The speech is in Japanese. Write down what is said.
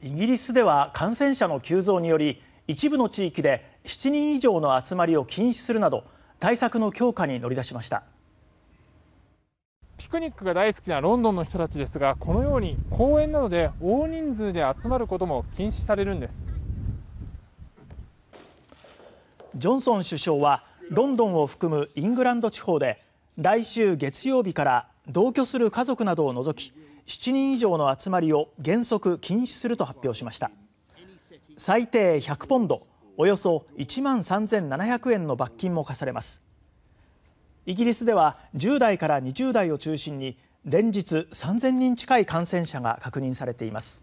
イギリスでは感染者の急増により一部の地域で7人以上の集まりを禁止するなど対策の強化に乗り出しましたピクニックが大好きなロンドンの人たちですがこのように公園などで大人数で集まることも禁止されるんですジョンソン首相はロンドンを含むイングランド地方で来週月曜日から同居する家族などを除き7人以上の集まりを原則禁止すると発表しました最低100ポンドおよそ1万3700円の罰金も課されますイギリスでは10代から20代を中心に連日3000人近い感染者が確認されています